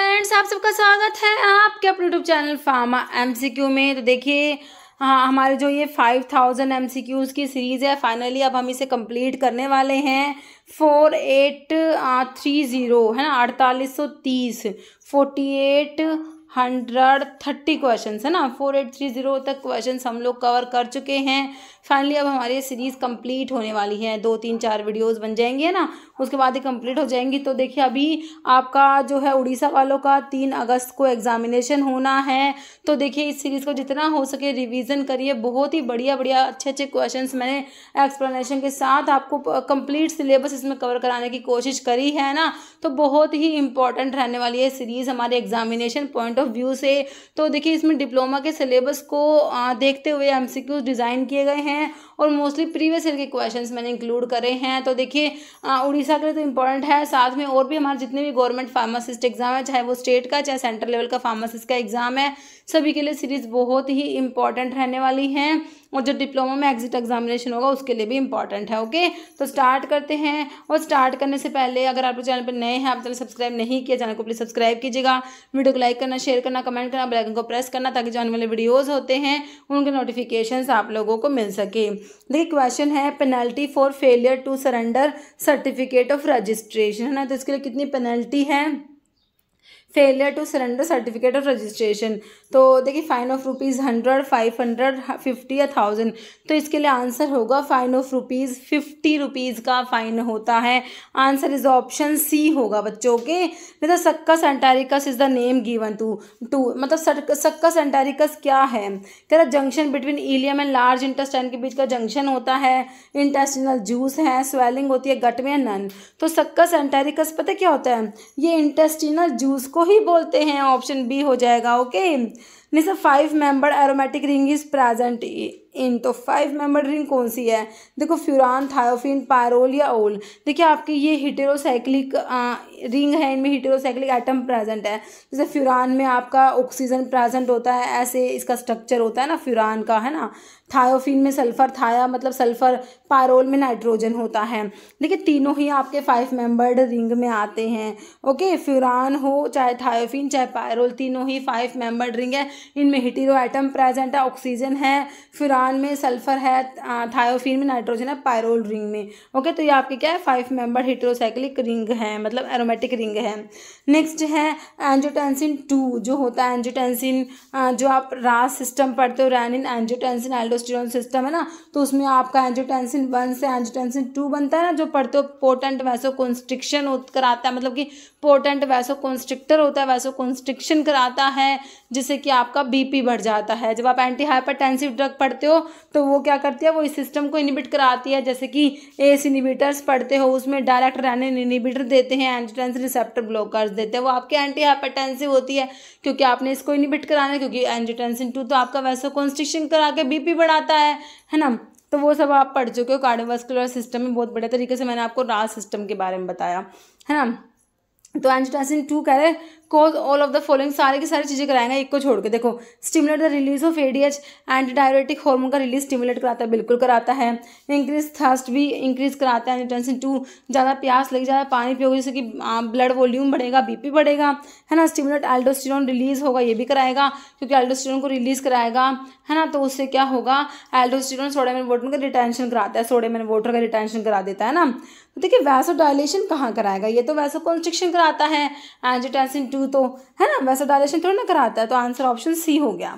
Friends आप सबका स्वागत है आपके अपने यूट्यूब चैनल फार्मा एमसीक्यू में तो देखिए हाँ हमारे जो ये five thousand M C Qs की सीरीज़ है फाइनली अब हम इसे कंप्लीट करने वाले हैं फोर एट थ्री ज़ीरो है ना अड़तालीस सौ तीस forty eight hundred thirty question है ना फोर एट थ्री जीरो तक क्वेश्चन हम लोग कवर कर चुके हैं फाइनली अब हमारी सीरीज़ कंप्लीट होने वाली है दो तीन चार वीडियोस बन जाएंगे ना उसके बाद ही कंप्लीट हो जाएंगी तो देखिए अभी आपका जो है उड़ीसा वालों का तीन अगस्त को एग्जामिनेशन होना है तो देखिए इस सीरीज़ को जितना हो सके रिविज़न करिए बहुत ही बढ़िया बढ़िया अच्छे अच्छे क्वेश्चन मैंने एक्सप्लेनेशन के साथ आपको कंप्लीट सिलेबस इसमें कवर कराने की कोशिश करी है ना तो बहुत ही इंपॉर्टेंट रहने वाली है सीरीज़ हमारे एग्जामिनेशन पॉइंट ऑफ व्यू से तो देखिए इसमें डिप्लोमा के सिलेबस को देखते हुए एम डिज़ाइन किए गए हैं और मोस्टली प्रीवियस ईयर के क्वेश्चन मैंने इंक्लूड करे हैं तो देखिए उड़ीसा के लिए तो इंपॉर्टेंट है साथ में और भी हमारे जितने भी गवर्नमेंट फार्मासिस्ट एग्जाम है चाहे वो स्टेट का चाहे सेंट्रल लेवल का फार्मासिस्ट का एग्जाम है सभी के लिए सीरीज़ बहुत ही इंपॉर्टेंट रहने वाली है और जो डिप्लोमा में एग्जिट एग्जामिनेशन होगा उसके लिए भी इंपॉर्टेंट है ओके तो स्टार्ट करते हैं और स्टार्ट करने से पहले अगर आप चैनल पर नए हैं आप चैनल सब्सक्राइब नहीं किया चैनल को प्लीज़ सब्सक्राइब कीजिएगा वीडियो को लाइक करना शेयर शेयर करना कमेंट करना बेल आइकन को प्रेस करना ताकि जो आने वाले वीडियोस होते हैं उनके नोटिफिकेशंस आप लोगों को मिल सके देखिए क्वेश्चन है penalty for failure to surrender certificate of registration है ना तो इसके लिए कितनी पेनल्टी है failure to surrender certificate of registration तो देखिए fine of rupees hundred five hundred fifty या थाउजेंड तो इसके लिए आंसर होगा fine of rupees fifty rupees का फ़ाइन होता है आंसर इज ऑप्शन सी होगा बच्चों के मतलब succus entericus is the name given to to मतलब सक्का सेंटारिकस क्या है कह रहा junction between ileum and large intestine के बीच का जंक्शन होता है इंटेस्टिनल जूस है स्वेलिंग होती है गट में नन तो सक्का सेंटारिकस पता क्या होता है ये इंटेस्टिनल जूस को ही बोलते हैं ऑप्शन बी हो जाएगा ओके नहीं sir five member aromatic ring is present in तो फाइव मेंबर रिंग कौन सी है देखो फ्यूरान थायोफिन पायरोल या ओल देखिए आपकी ये हिटेरोसाइक्लिक रिंग है इनमें हिटेरोसाइक्लिक आइटम प्रेजेंट है जैसे फ्यूरान में आपका ऑक्सीजन प्रेजेंट होता है ऐसे इसका स्ट्रक्चर होता है ना फ्यूरान का है ना थायोफिन में सल्फ़र थाया मतलब सल्फ़र पायरोल में नाइट्रोजन होता है देखिए तीनों ही आपके फाइव मेंबर्ड रिंग में आते हैं ओके फ्यूरान हो चाहे थायोफिन चाहे पायरोल तीनों ही फाइव मेंबर्ड रिंग है इनमें हिटीरो आइटम प्रेजेंट है ऑक्सीजन है फ्यूरान में सल्फ़र है थायोफिन में नाइट्रोजन है पायरोल रिंग में ओके तो ये आपके क्या है फाइव मेंबर हिटरोसाइक्लिक रिंग है मतलब एरोमेटिक रिंग है नेक्स्ट है एंजोटेंसिन टू जो होता है एंजोटेंसिन जो आप रास सिस्टम पढ़ते हो renin angiotensin aldo testosterone system है ना तो उसमें आपका एंजोटेंसिन वन से एंजोटेंसिन टू बनता है ना जो पढ़ते हो पोटेंट वैसो कॉन्स्ट्रिक्शन कराता है मतलब कि पोटेंट वैसो कॉन्स्ट्रिक्टर होता है वैसो कॉन्स्ट्रिक्शन कराता है जिससे कि आपका बीपी बढ़ जाता है जब आप एंटी हाइपर ड्रग पढ़ते हो तो वो क्या करती है वो इस सिस्टम को इनिबिट कराती है जैसे कि एस इनिबिटर्स पढ़ते हो उसमें डायरेक्ट रहने इनिबिटर देते हैं एंजोटेंसिन रिसेप्टर ब्लॉकर्स देते हैं वो आपके एंटी हाइपर होती है क्योंकि आपने इसको इनिबिट कराना है क्योंकि एंजोटेंसिन टू तो आपका वैसो कॉन्स्ट्रिक्शन करा के बीपी बढ़ा आता है है ना तो वो सब आप पढ़ चुके हो कार्डियोवास्कुलर सिस्टम में बहुत बढ़िया तरीके से मैंने आपको रास सिस्टम के बारे में बताया है ना तो एंजोटासिन टू कह रहे cause all of the following सारे की सारी चीज़ें कराएंगे एक को छोड़ के देखो stimulate the release of ADH anti diuretic hormone का रिलीज स्टिमुलेट कराता है बिल्कुल कराता है इंक्रीज थर्स्ट भी इंक्रीज कराता है टेंशन टू ज़्यादा प्यास लगी ज़्यादा पानी पियोगे जैसे कि ब्लड वॉल्यूम बढ़ेगा बीपी बढ़ेगा है ना स्टिमुलेट एल्डोस्टिरोन रिलीज होगा ये भी कराएगा क्योंकि एल्डोस्टिरॉन को रिलीज कराएगा है ना तो उससे क्या होगा एल्डोस्टिरॉन सोडियम एंड वाटर का रिटेंशन कराता है सोडियम एंड वाटर का रिटेंशन करा देता है ना तो देखिए वैसा डायलेशन कहाँ कराएगा ये तो वैसा कॉन्स्ट्रिक्शन कराता है एंजियोटेंसिन टू यू तो है ना वैसा डायजेशन थोड़ा ना कराता है तो आंसर ऑप्शन सी हो गया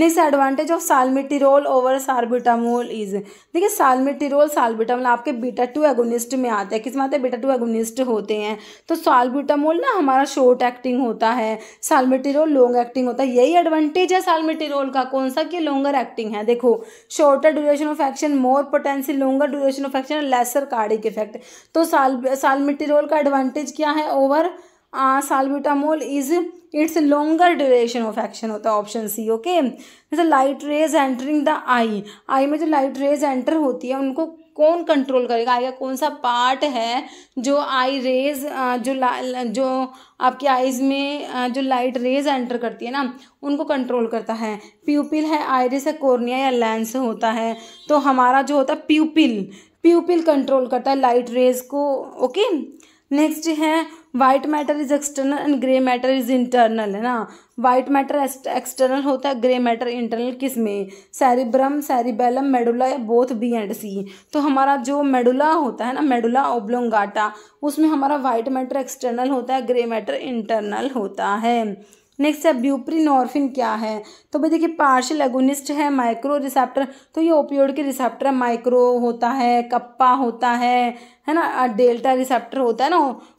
next advantage of salmeterol over salbutamol is देखिए सालमिटिरोल साल्बिटामोल आपके बीटा टू एगोनिस्ट में आते हैं किस में आते हैं बीटा टू एगोनिस्ट होते हैं तो साल्बिटामोल ना हमारा शॉर्ट एक्टिंग होता है सालमिटिरोल लॉन्ग एक्टिंग होता है यही एडवांटेज है सालमिटिरोल का कौन सा कि लॉन्गर एक्टिंग है देखो shorter duration of action more potency longer duration of action lesser cardiac effect तो साल सालमिटिरोल का एडवांटेज क्या है over salbutamol is it's longer duration of action होता है ऑप्शन सी ओके जैसे light rays entering the eye eye में जो लाइट रेज एंटर होती है उनको कौन कंट्रोल करेगा आई का कौन सा पार्ट है जो आई रेज जो जो आपकी आईज में जो लाइट रेज एंटर करती है ना उनको कंट्रोल करता है प्यूपिल है आयरिस है कोर्निया या लेंस होता है तो हमारा जो होता है प्यूपिल प्यूपिल कंट्रोल करता है लाइट रेज को ओके नेक्स्ट है white matter is external and grey matter is internal है ना व्हाइट मैटर एक्सटर्नल होता है ग्रे मैटर इंटरनल किस में सैरिब्रम सैरिबेलम मेडुला या बोथ बी एंड सी तो हमारा जो मेडुला होता है ना मेडुला ओब्लोंगाटा उसमें हमारा वाइट मैटर एक्सटर्नल होता है ग्रे मैटर इंटरनल होता है नेक्स्ट है ब्यूप्रीनॉर्फिन क्या है तो भाई देखिए पार्शल एगोनिस्ट है माइक्रो रिसेप्टर तो ये ओपियोड के रिसेप्टर माइक्रो होता है कप्पा होता है है ना डेल्टा रिसेप्टर होता है ना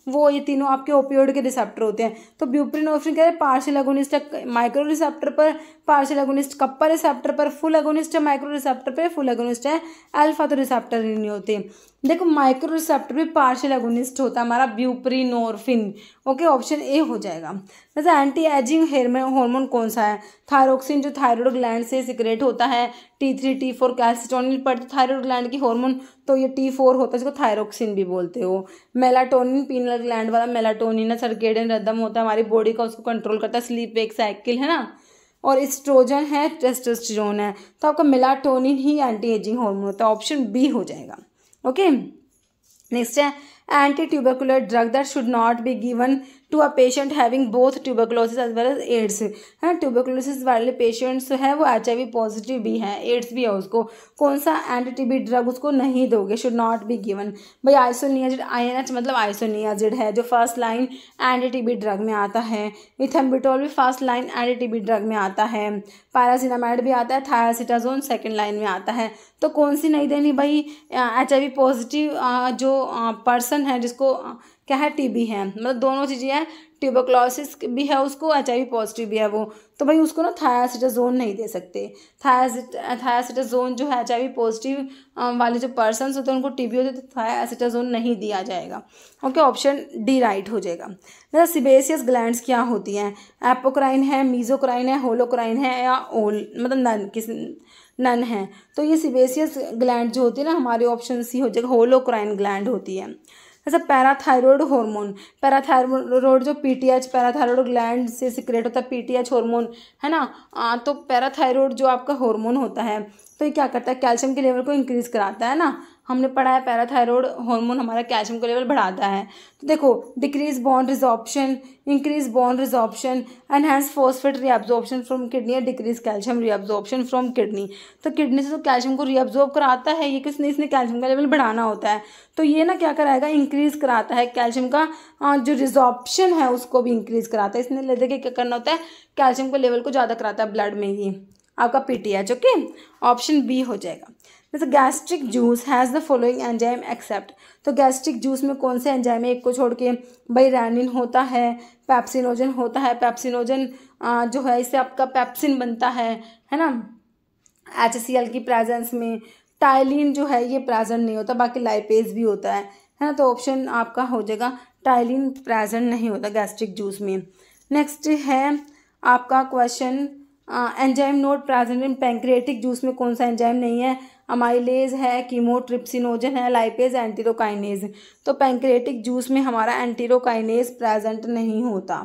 वो ये तीनों आपके ओपियोड के रिसेप्टर होते हैं तो ब्यूप्रिन ऑप्शन क्या है पार्शियल एगोनिस्ट माइक्रो रिसेप्टर पर पार्शियल एगोनिस्ट कप्पा रिसेप्टर पर फुल एगोनिस्ट है माइक्रो रिसेप्टर पर फुल एगोनिस्ट है अल्फा तो रिसेप्टर ही नहीं होते देखो माइक्रो रिसेप्टर भी पार्शियल एगोनिस्ट होता है हमारा ब्यूप्रीनोरफिन ओके ऑप्शन ए हो जाएगा जैसे एंटी एजिंग हॉर्मोन कौन सा है थायरोक्सिन जो थायरोड ग्लैंड से सिक्रेट होता है T three T four calcitonin पर थायरोड ग्लैंड की हार्मोन तो ये टी फोर होता है जिसको थायरोक्सिन रिलैक्सिन भी बोलते हो मेलाटोनिन पीनल ग्लैंड वाला मेलाटोनिन है सर्केडन रदम होता है हमारी बॉडी का उसको कंट्रोल करता है स्लीप एक साइकिल है ना और इस्ट्रोजन है टेस्टोस्टेरोन है तो आपका मेलाटोनिन ही एंटी एजिंग हॉर्मोन होता है ऑप्शन बी हो जाएगा ओके नेक्स्ट है anti tubercular drug that should not be given to a patient having both tuberculosis as well as AIDS है tuberculosis वाले पेशेंट्स हैं वो एच आई पॉजिटिव भी हैं एड्स भी है उसको कौन सा एंटी टीबी ड्रग उसको नहीं दोगे शुड नॉट बी गिवन भाई आइसोनियाजिड आई एन एच मतलब आइसोनियाजिड है जो first line anti TB drug में आता है इथम्बिटोल भी first line anti TB drug में आता है पैरासिनामाइड भी आता है थायरासिटाजोन सेकेंड लाइन में आता है तो कौन सी नहीं देनी भाई एच आई पॉजिटिव जो पर्सन इन्फेक्शन है जिसको क्या है टीबी है मतलब दोनों चीज़ें हैं ट्यूबोक्लोसिस भी है उसको एच आई पॉजिटिव भी है वो तो भाई उसको ना थायासिटाजोन नहीं दे सकते थायासिटाजोन जो है एच आई पॉजिटिव वाले जो पर्सन होते हैं उनको बी होते तो थायासिटाजोन नहीं दिया जाएगा ओके ऑप्शन डी राइट हो जाएगा जैसे सिबेसियस ग्लैंड क्या होती हैं एपोक्राइन है मीजोक्राइन है होलोक्राइन है या ओल मतलब नन किस नन है तो ये सिबेसियस ग्लैंड जो होती है ना हमारे ऑप्शन सी हो जाएगा होलोक्राइन ग्लैंड होती है जैसे पैराथायरॉयड हार्मोन पैराथायरॉयड जो पीटीएच पैराथायरॉयड ग्लैंड से सिक्रेट होता है पीटीएच हार्मोन है ना आ, तो पैराथायरॉयड जो आपका हार्मोन होता है तो ये क्या करता है कैल्शियम के लेवल को इंक्रीज़ कराता है ना हमने पढ़ा है पैराथायरॉयड हार्मोन हमारा कैल्शियम का लेवल बढ़ाता है तो देखो decrease bone resorption increase bone resorption enhance phosphate phosphate reabsorption from kidney या decrease calcium reabsorption from kidney तो किडनी से तो कैल्शियम को रीअब्जॉर्ब कराता है ये किसने इसने कैल्शियम का लेवल बढ़ाना होता है तो ये ना क्या कराएगा इंक्रीज कराता है कैल्शियम का जो रिजॉर्प्शन है उसको भी इंक्रीज कराता है इसने ले देखिए क्या करना होता है कैल्शियम का लेवल को ज़्यादा कराता है ब्लड में ही आपका P T H okay option B हो जाएगा जैसे gastric juice has the following enzyme except तो गैस्ट्रिक जूस में कौन से एंजाइम है एक को छोड़ के भाई रैनिन होता है पैप्सिनोजन होता है पैप्सिनोजन जो है इससे आपका पैप्सिन बनता है है ना एच की प्रेजेंस में टाइलिन जो है ये प्रेजेंट नहीं होता बाकी लाइपेज भी होता है है ना तो ऑप्शन आपका हो जाएगा टाइलिन प्रेजेंट नहीं होता गैस्ट्रिक जूस में नेक्स्ट है आपका question enzyme not present in pancreatic juice में कौन सा एंजाइम नहीं है अमाइलेज है कीमोट्रिप्सिनोजन है लाइपेज एंटीरोकाइनेज तो पेंक्रेटिक जूस में हमारा एंटीरोकाइनेज प्रेजेंट नहीं होता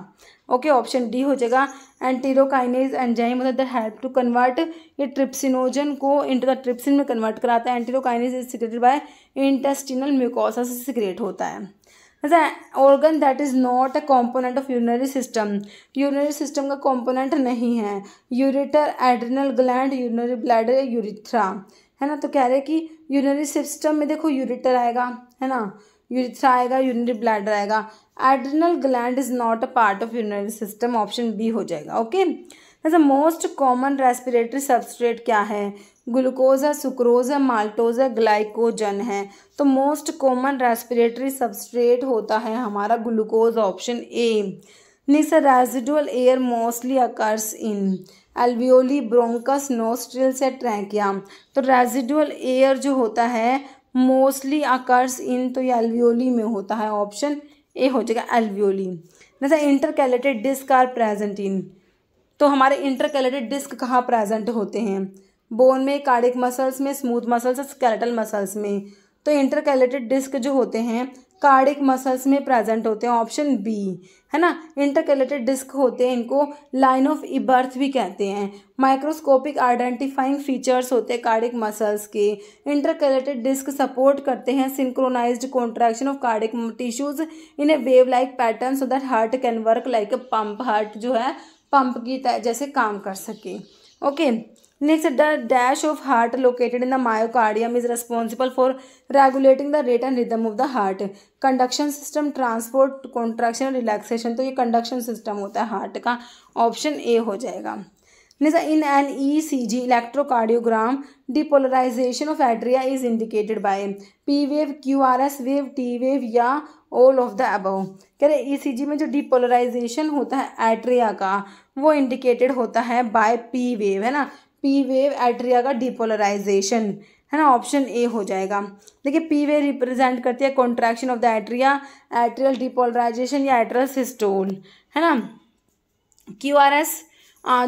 ओके ऑप्शन डी हो जाएगा एंटीरोकाइनेज एंजाइम मतलब द हेल्प टू कन्वर्ट ये ट्रिप्सिनोजन को इंटर द ट्रिप्सिन में कन्वर्ट कराता है enterokinase is secreted by intestinal mucosa से सिक्रेट होता है organ that is not a component of urinary system urinary system का कॉम्पोनेंट नहीं है ureter adrenal gland urinary bladder urethra है ना तो कह रहे कि यूरिनरी सिस्टम में देखो यूरिटर आएगा है ना यूरिथ्रा आएगा यूरिनरी ब्लैडर आएगा adrenal gland is not a part of urinary system option B हो जाएगा ओके अच्छा मोस्ट कॉमन रेस्पिरेटरी सबस्ट्रेट क्या है ग्लूकोज है सुक्रोज है माल्टोज है ग्लाइकोजन है तो मोस्ट कॉमन रेस्पिरेटरी सबस्ट्रेट होता है हमारा glucose option A next residual air mostly occurs in alveoli bronchus nostril से ट्रैकिया तो रेजिडुअल एयर जो होता है मोस्टली अकर्स इन तो ये एल्वियोली में होता है ऑप्शन ए हो जाएगा एल्वियोली जैसे intercalated disc are present in तो हमारे इंटरकैलेटेड डिस्क कहाँ प्रेजेंट होते हैं बोन में कार्डिक मसल्स में स्मूथ मसल्स और स्केलेटल मसल्स में तो इंटरकैलेटेड डिस्क जो होते हैं कार्डिक मसल्स में प्रेजेंट होते हैं ऑप्शन बी है ना इंटरकेलेटेड डिस्क होते हैं इनको लाइन ऑफ इबर्थ भी कहते हैं माइक्रोस्कोपिक आइडेंटिफाइंग फीचर्स होते हैं कार्डिक मसल्स के इंटरकेलेटेड डिस्क सपोर्ट करते हैं synchronised contraction of cardiac tissues in a wave like pattern so that heart can work like a pump heart जो है पंप की जैसे काम कर सके okay okay. Next, the dash of heart located in the myocardium is responsible for regulating the rate and rhythm of the heart. Conduction system transport contraction relaxation तो ये conduction system होता है हार्ट का ऑप्शन ए हो जाएगा in an E C G electrocardiogram depolarisation of atria is indicated by P wave Q R S wave T wave या all of the above कह रहे ई सी जी में जो डिपोलराइजेशन होता है एट्रिया का वो इंडिकेटेड होता है बाय पी वेव है ना पी वेव एट्रिया का डिपोलराइजेशन है ना ऑप्शन ए हो जाएगा देखिए पी वे रिप्रेजेंट करती है contraction of the atria atrial depolarisation या एट्रियल सिस्टोल है ना क्यू आर एस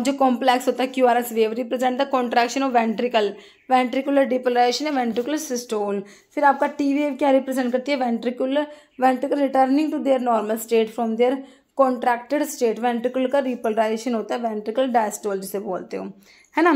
जो कॉम्प्लेक्स होता है Q R S wave represent the contraction of ventricle ventricular depolarisation या वेंट्रिकुलर सिस्टोल फिर आपका टी वेव क्या रिप्रेजेंट करती है ventricular ventricle returning to their normal state from their contracted state ventricle का रिपोलराइजेशन होता है वेंट्रिकल डायस्टोल जिसे बोलते हो है ना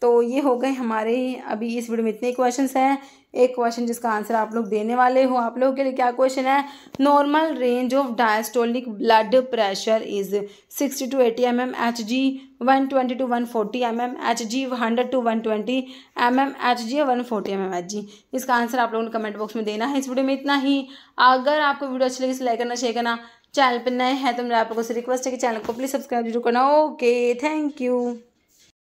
तो ये हो गए हमारे अभी इस वीडियो में इतने क्वेश्चन हैं एक क्वेश्चन जिसका आंसर आप लोग देने वाले हो आप लोगों के लिए क्या क्वेश्चन है normal range of diastolic blood pressure is sixty to eighty M M H G one twenty to one forty M M H G hundred to one twenty M M H G one forty M M H G इसका answer आप लोगों ने comment box में देना है इस video में इतना ही अगर आपको वीडियो अच्छी लगी इसे तो लाइक करना शेयर करना चैनल पर नए हैं तो मेरा आप लोगों से रिक्वेस्ट है कि चैनल को प्लीज़ सब्सक्राइब जरूर करना ओके थैंक यू